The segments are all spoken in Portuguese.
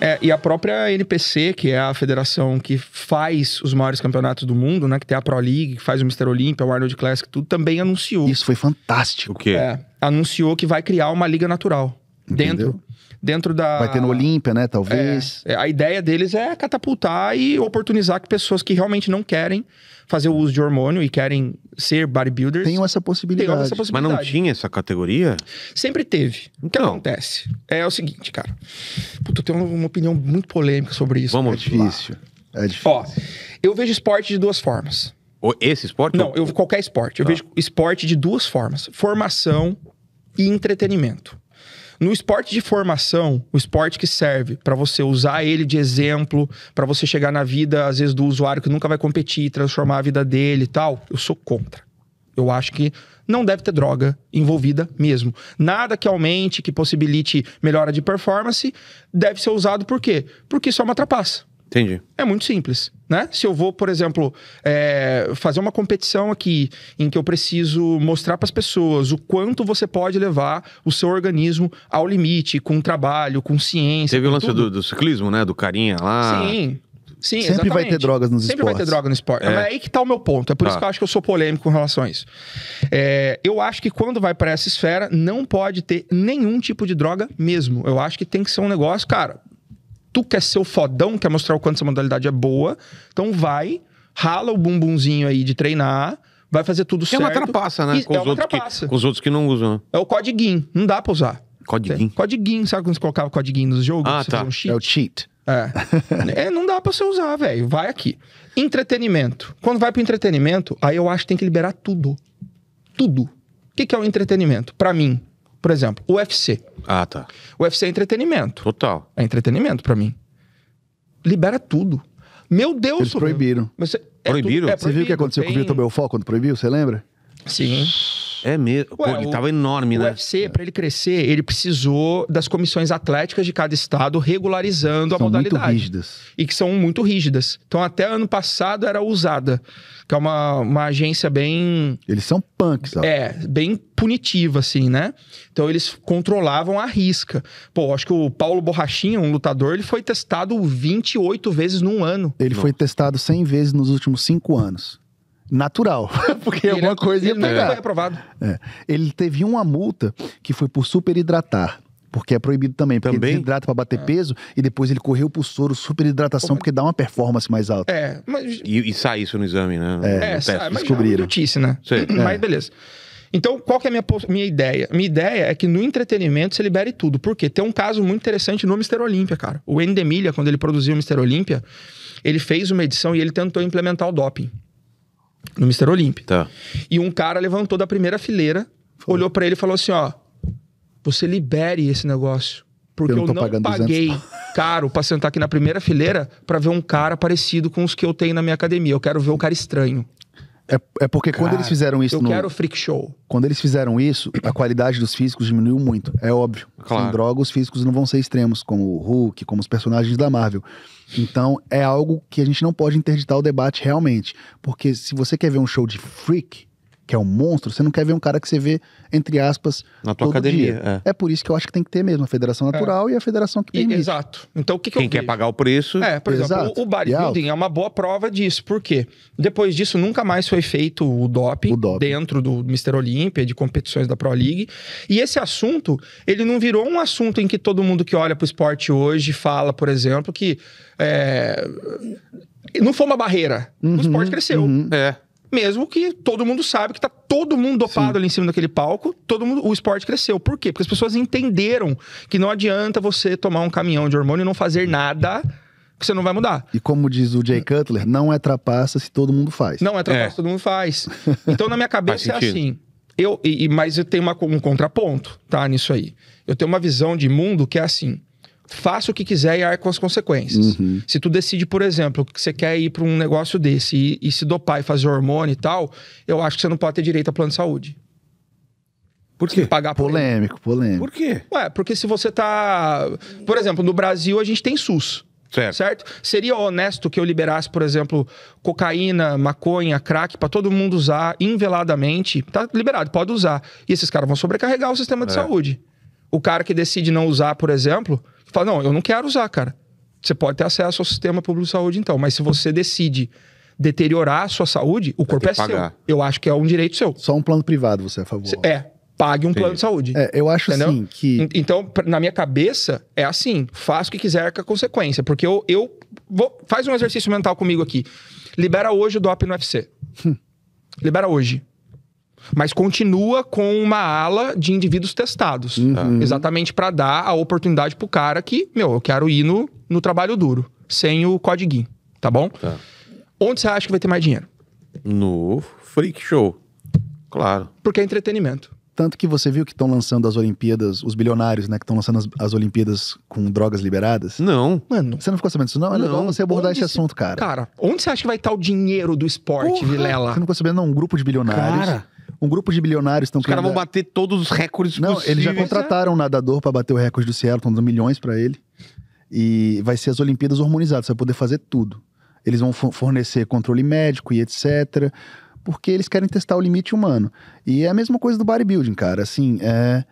É, e a própria NPC, que é a federação que faz os maiores campeonatos do mundo, né? Que tem a Pro League, que faz o Mr. Olympia, o Arnold Classic, tudo, também anunciou. Isso foi fantástico. O quê? É, anunciou que vai criar uma liga natural. Dentro dentro da. Vai ter no Olímpia, né? Talvez. É, é, a ideia deles é catapultar e oportunizar que pessoas que realmente não querem fazer o uso de hormônio e querem ser bodybuilders. Tenham essa possibilidade. Tenham essa possibilidade. Mas não tinha essa categoria? Sempre teve. Então. O que acontece? É o seguinte, cara. Puta, eu tenho uma opinião muito polêmica sobre isso. Vamos, é difícil. É difícil. Ó, eu vejo esporte de duas formas. Esse esporte? Não, eu, qualquer esporte. Eu tá. vejo esporte de duas formas: formação e entretenimento. No esporte de formação, o esporte que serve para você usar ele de exemplo, para você chegar na vida, às vezes, do usuário que nunca vai competir, transformar a vida dele e tal, eu sou contra. Eu acho que não deve ter droga envolvida mesmo. Nada que aumente, que possibilite melhora de performance, deve ser usado por quê? Porque isso é uma trapaça. Entendi. É muito simples, né? Se eu vou, por exemplo, é, fazer uma competição aqui em que eu preciso mostrar para as pessoas o quanto você pode levar o seu organismo ao limite, com trabalho, com ciência. Teve com o lance do, do, ciclismo, né? Do carinha lá. Sim. Sim, Sempre exatamente. vai ter drogas nos Sempre esportes. Sempre vai ter droga no esporte. É. Mas é aí que tá o meu ponto. É por ah. isso tá. que eu acho que eu sou polêmico com relação a isso. É, eu acho que quando vai para essa esfera, não pode ter nenhum tipo de droga mesmo. Eu acho que tem que ser um negócio, cara, tu quer ser o fodão, quer mostrar o quanto essa modalidade é boa, então vai, rala o bumbumzinho aí de treinar, vai fazer tudo é certo. É uma trapaça, né? Com, é os outros trapaça. Que, com os outros que não usam. Né? É o codiguin, não dá pra usar. Codiguin? Codiguin, sabe quando você colocava codiguin nos jogos? Ah, tá. Um é o cheat. É. é. não dá pra você usar, velho. Vai aqui. Entretenimento. Quando vai pro entretenimento, aí eu acho que tem que liberar tudo. Tudo. O que, que é o entretenimento? Para mim, por exemplo, o UFC. Ah, tá. O UFC é entretenimento. Total. É entretenimento para mim. Libera tudo. Meu Deus! Eles proibiram. Você, é proibiram? Tudo, é proibido, Você viu o que aconteceu tem... com o Vitor Belfort quando proibiu? Você lembra? Sim. É mesmo. Ué, Pô, ele o, tava enorme, o né? O UFC, para ele crescer, ele precisou das comissões atléticas de cada estado regularizando são a modalidade. Muito rígidas. E que são muito rígidas. Então, até ano passado era usada, que é uma, uma agência bem. Eles são punks, sabe? É, bem punitiva, assim, né? Então, eles controlavam a risca. Pô, acho que o Paulo Borrachinha, um lutador, ele foi testado 28 vezes num ano. Ele Não. foi testado 100 vezes nos últimos 5 anos natural. porque é ele, alguma é coisa ia ele pegar. Ele foi aprovado. É. Ele teve uma multa que foi por superhidratar, Porque é proibido também. Porque também? ele desidrata pra bater ah. peso e depois ele correu pro soro superidratação, porque dá uma performance mais alta. É, mas... E, e sai isso no exame, né? É, é sai, descobriram. É notícia, né? Mas é. beleza. Então, qual que é a minha, minha ideia? Minha ideia é que no entretenimento você libere tudo. porque Tem um caso muito interessante no Mister Olímpia, cara. O Endemilha, quando ele produziu o Mister Olímpia, ele fez uma edição e ele tentou implementar o doping no Mr. Olympia. Tá. E um cara levantou da primeira fileira, Foi. olhou para ele e falou assim: ó, você libere esse negócio. Porque eu não, eu não paguei 200. caro pra sentar aqui na primeira fileira para ver um cara parecido com os que eu tenho na minha academia. Eu quero ver o um cara estranho. É, é porque Cara, quando eles fizeram isso. Eu no, quero freak show. Quando eles fizeram isso, a qualidade dos físicos diminuiu muito. É óbvio. Claro. Sem droga, os físicos não vão ser extremos, como o Hulk, como os personagens da Marvel. Então, é algo que a gente não pode interditar o debate realmente. Porque se você quer ver um show de freak, que é um monstro, você não quer ver um cara que você vê, entre aspas, na tua academia. É. é. por isso que eu acho que tem que ter mesmo a Federação é. Natural é. e a Federação que permite. E, exato. Então o que, que Quem eu quer pagar o preço. É, por exemplo, o, o bodybuilding é uma boa prova disso. Por quê? Depois disso, nunca mais foi feito o doping, o doping. dentro do Mr. Olímpia, de competições da Pro League. E esse assunto, ele não virou um assunto em que todo mundo que olha para o esporte hoje fala, por exemplo, que. É... Não foi uma barreira. Uhum, o esporte cresceu. Uhum. É. Mesmo que todo mundo sabe que tá todo mundo dopado Sim. ali em cima daquele palco, todo mundo, o esporte cresceu. Por quê? Porque as pessoas entenderam que não adianta você tomar um caminhão de hormônio e não fazer nada que você não vai mudar. E como diz o Jay Cutler, não é trapaça se todo mundo faz. Não é trapaça se é. todo mundo faz. Então na minha cabeça é assim. Eu, e, mas eu tenho uma, um contraponto, tá, nisso aí. Eu tenho uma visão de mundo que é assim faça o que quiser e arque com as consequências. Uhum. Se tu decide, por exemplo, que você quer ir para um negócio desse e, e, se dopar e fazer hormônio e tal, eu acho que você não pode ter direito a plano de saúde. Por quê? Pagar polêmico, polêmico. Por quê? Ué, porque se você tá. Por exemplo, no Brasil a gente tem SUS. Certo. certo. Seria honesto que eu liberasse, por exemplo, cocaína, maconha, crack para todo mundo usar inveladamente? Tá liberado, pode usar. E esses caras vão sobrecarregar o sistema de é. saúde. O cara que decide não usar, por exemplo, fala, não, eu não quero usar, cara. Você pode ter acesso ao sistema público de saúde, então, mas se você decide deteriorar a sua saúde, o Vai corpo é pagar. seu. Eu acho que é um direito seu. Só um plano privado você é a favor. É, pague um Sim. plano de saúde. É, eu acho entendeu? assim que. Então, na minha cabeça, é assim: faça o que quiser com a consequência. Porque eu. eu vou, faz um exercício mental comigo aqui. Libera hoje o DOP no UFC. Hum. Libera hoje mas continua com uma ala de indivíduos testados, uhum. Tá. exatamente para dar a oportunidade pro cara que, meu, eu quero ir no, no trabalho duro, sem o codiguinho, tá bom? Tá. Onde você acha que vai ter mais dinheiro? No freak show. Claro. Porque é entretenimento. Tanto que você viu que estão lançando as Olimpíadas, os bilionários, né, que estão lançando as, as, Olimpíadas com drogas liberadas? Não. Mano. Você não ficou sabendo disso, não? É não. legal você abordar onde esse assunto, cara. Cara, onde você acha que vai estar o dinheiro do esporte, Porra. Vilela? Você não ficou sabendo, não? Um grupo de bilionários. Cara. Um grupo de bilionários estão Os caras vão bater todos os recordes Não, possíveis. eles já né? contrataram um nadador para bater o recorde do Cielo, estão dando milhões para ele. E vai ser as Olimpíadas hormonizadas, você vai poder fazer tudo. Eles vão fornecer controle médico e etc. Porque eles querem testar o limite humano. E é a mesma coisa do bodybuilding, cara. Assim, é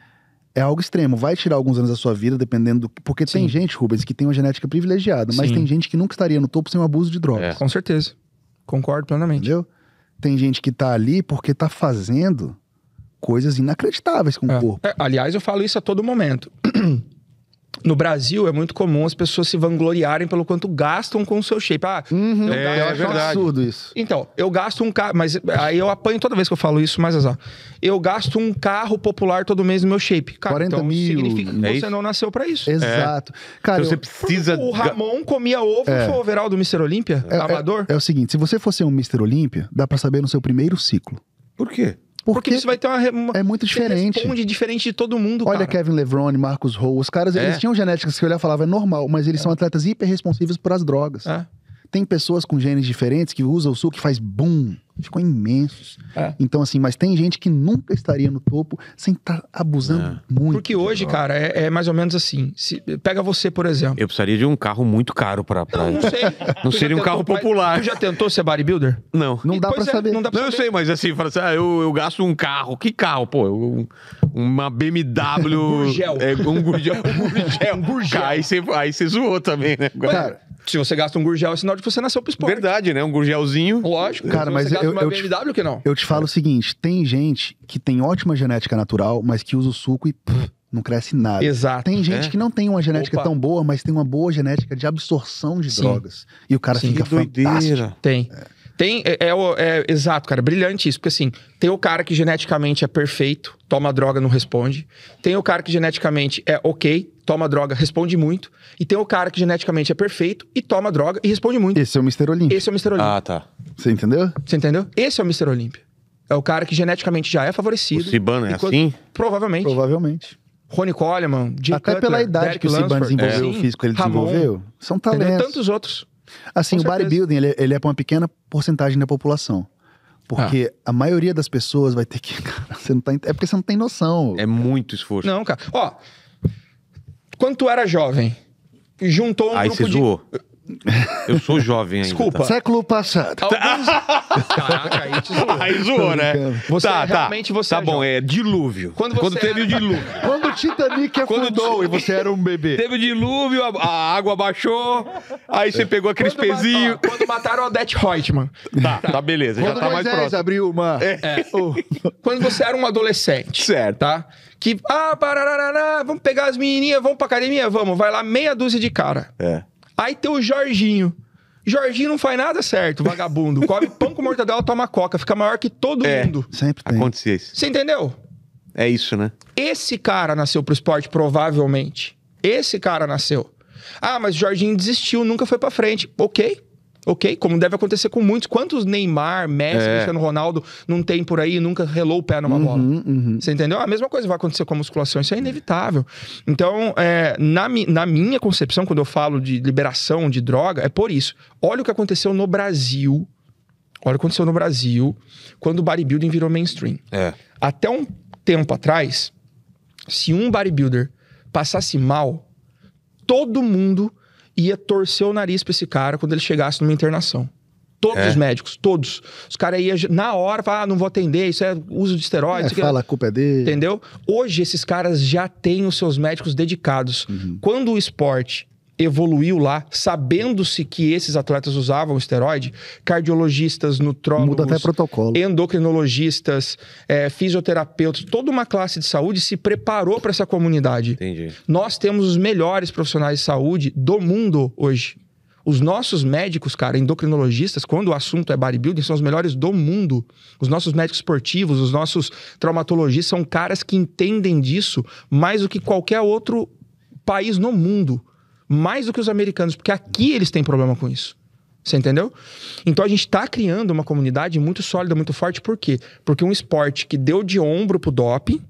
é algo extremo. Vai tirar alguns anos da sua vida, dependendo do. Porque Sim. tem gente, Rubens, que tem uma genética privilegiada, mas Sim. tem gente que nunca estaria no topo sem um abuso de drogas. É. Com certeza. Concordo plenamente. Entendeu? tem gente que tá ali porque tá fazendo coisas inacreditáveis com é. o corpo. É, aliás, eu falo isso a todo momento. no Brasil é muito comum as pessoas se vangloriarem pelo quanto gastam com o seu shape. Ah, uhum, eu, é, eu acho é absurdo isso. Então, eu gasto um carro, mas aí eu apanho toda vez que eu falo isso, mas azar. Eu gasto um carro popular todo mês no meu shape. Cara, 40 então, mil. Significa que é você isso? não nasceu para isso. Exato. É. Cara, então você eu... precisa. O Ramon comia ovo é. foi o overall do Mr. Olímpia, é, é, amador. É, o seguinte: se você fosse um Mr. Olímpia, dá para saber no seu primeiro ciclo. Por quê? Porque, porque você vai ter uma, uma, É muito diferente. Responde diferente de todo mundo. Olha, cara. Kevin Levrone, Marcos Rowe, os caras, é. eles tinham genéticas que eu olhava falava, é normal, mas eles é. são atletas hiperresponsivos por as drogas. É. Tem pessoas com genes diferentes que usam o suco que faz boom, ficou imensos. É. Então, assim, mas tem gente que nunca estaria no topo sem estar tá abusando é. muito. Porque hoje, cara, é, é, mais ou menos assim. Se, pega você, por exemplo. Eu precisaria de um carro muito caro pra. pra... Não, não sei. não seria um carro popular. Pra... Tu já tentou ser bodybuilder? Não. Não dá para é, saber. Não, dá pra não saber. eu sei, mas assim, fala assim, ah, eu, eu gasto um carro. Que carro? Pô, eu, uma BMW. um gurgel. É, um gurgel. um gurgel. um gurgel. Aí, você, aí você zoou também, né? Cara, se você gasta um gurgel, é sinal de que você nasceu pro esporte. Verdade, né? Um gurgelzinho. Lógico. Cara, mas eu, eu, te, que não? eu te falo o seguinte: tem gente que tem ótima genética natural, mas que usa o suco e. Pff, não cresce nada. Exato. Tem gente é? que não tem uma genética Opa. tão boa, mas tem uma boa genética de absorção de Sim. drogas. E o cara Sim, fica fantástico. Tem. É. Tem, é, é, é, exato, cara, brilhante isso, porque assim, tem o cara que geneticamente é perfeito, toma droga, não responde. Tem o cara que geneticamente é ok, toma droga, responde muito. E tem o cara que geneticamente é perfeito e toma droga e responde muito. Esse é o Mr. Olímpia. Esse é o Mr. Olímpia. Ah, tá. Você entendeu? Você entendeu? Esse é o Mr. Olímpia. É o cara que geneticamente já é favorecido. O Cibana é assim? Provavelmente. Provavelmente. Rony Coleman, Jim Até Cutler, pela idade Derek que o Cibana desenvolveu, é. o físico ele Ramon, desenvolveu. São talentos. Entendeu? Tantos outros. Assim, Com o certeza. bodybuilding ele, é, ele é para uma pequena porcentagem da população. Porque ah. a maioria das pessoas vai ter que. Cara, você não tá, é porque você não tem noção. É muito esforço. Não, cara. Ó, quando tu era jovem, juntou um Aí grupo você de... zoou. Eu sou jovem ainda. Desculpa. Tá? Século passado. Alguns... Caraca, aí te zoou. Aí zoou, né? Você tá, é, tá. realmente você Tá é bom, jovem. é dilúvio. Quando, Quando teve o dilúvio. Quando o Titanic afundou Quando... e você era um bebê. Teve o dilúvio, a, a água baixou, aí você pegou aqueles quando pezinhos. quando mataram Odette Reutemann. Tá, tá beleza, Quando já tá mais próximo. abriu uma... É. Oh. Quando você era um adolescente. Certo. Tá? Que, ah, parararará, vamos pegar as menininhas, vamos pra academia, vamos. Vai lá meia dúzia de cara. É. Aí tem o Jorginho. Jorginho não faz nada certo, vagabundo. Come pão com mortadela, toma coca, fica maior que todo é, mundo. Sempre tem. Acontece isso. Você entendeu? É isso, né? Esse cara nasceu pro esporte, provavelmente. Esse cara nasceu. Ah, mas o Jorginho desistiu, nunca foi pra frente. Ok. Ok, como deve acontecer com muitos. Quantos Neymar, Messi, é. Cristiano Ronaldo não tem por aí nunca relou o pé numa uhum, bola? Uhum. Você entendeu? A mesma coisa vai acontecer com a musculação, isso é inevitável. Então, é, na, na minha concepção, quando eu falo de liberação de droga, é por isso. Olha o que aconteceu no Brasil. Olha o que aconteceu no Brasil quando o bodybuilding virou mainstream. É. Até um tempo atrás, se um bodybuilder passasse mal, todo mundo ia torcer o nariz pra esse cara quando ele chegasse numa internação. Todos é. os médicos, todos. Os caras iam na hora falar, ah, não vou atender, isso é uso de esteroides. É, é, fala, a culpa é dele. Entendeu? Hoje esses caras já têm os seus médicos dedicados. Uhum. Quando o esporte evoluiu lá, sabendo-se que esses atletas usavam esteroide, cardiologistas, nutrólogos, endocrinologistas, é, fisioterapeutas, toda uma classe de saúde se preparou para essa comunidade. Entendi. Nós temos os melhores profissionais de saúde do mundo hoje. Os nossos médicos, cara, endocrinologistas, quando o assunto é bodybuilding, são os melhores do mundo. Os nossos médicos esportivos, os nossos traumatologistas são caras que entendem disso mais do que qualquer outro país no mundo mais do que os americanos, porque aqui eles têm problema com isso. Você entendeu? Então a gente está criando uma comunidade muito sólida, muito forte. Por quê? Porque um esporte que deu de ombro pro DOP,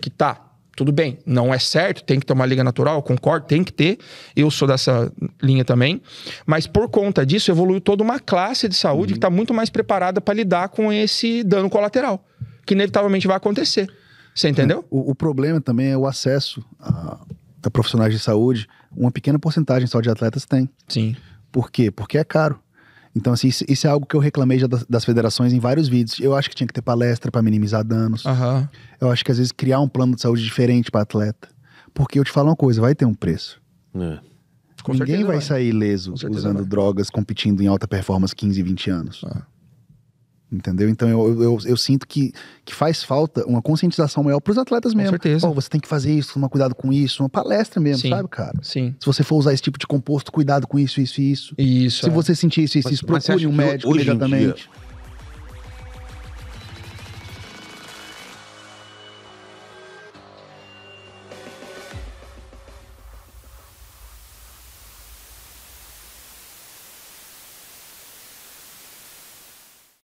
que tá, tudo bem, não é certo, tem que ter uma liga natural, concordo, tem que ter. Eu sou dessa linha também. Mas por conta disso, evoluiu toda uma classe de saúde uhum. que está muito mais preparada para lidar com esse dano colateral, que inevitavelmente vai acontecer. Você entendeu? O, o problema também é o acesso a, a profissionais de saúde uma pequena porcentagem só de atletas tem. Sim. Por quê? Porque é caro. Então, assim, isso, isso é algo que eu reclamei já das, das, federações em vários vídeos. Eu acho que tinha que ter palestra para minimizar danos. Uhum. Eu acho que às vezes criar um plano de saúde diferente para atleta. Porque eu te falo uma coisa, vai ter um preço. É. Ninguém vai, vai, sair ileso usando vai. drogas competindo em alta performance 15, 20 anos. Ah. Entendeu? Então eu, eu, eu, sinto que, que faz falta uma conscientização maior para os atletas mesmo. Com certeza. Oh, você tem que fazer isso, tomar cuidado com isso, uma palestra mesmo, Sim. sabe, cara? Sim. Se você for usar esse tipo de composto, cuidado com isso, isso e isso. Isso. Se é. você sentir isso, isso, isso procure um médico imediatamente. Dia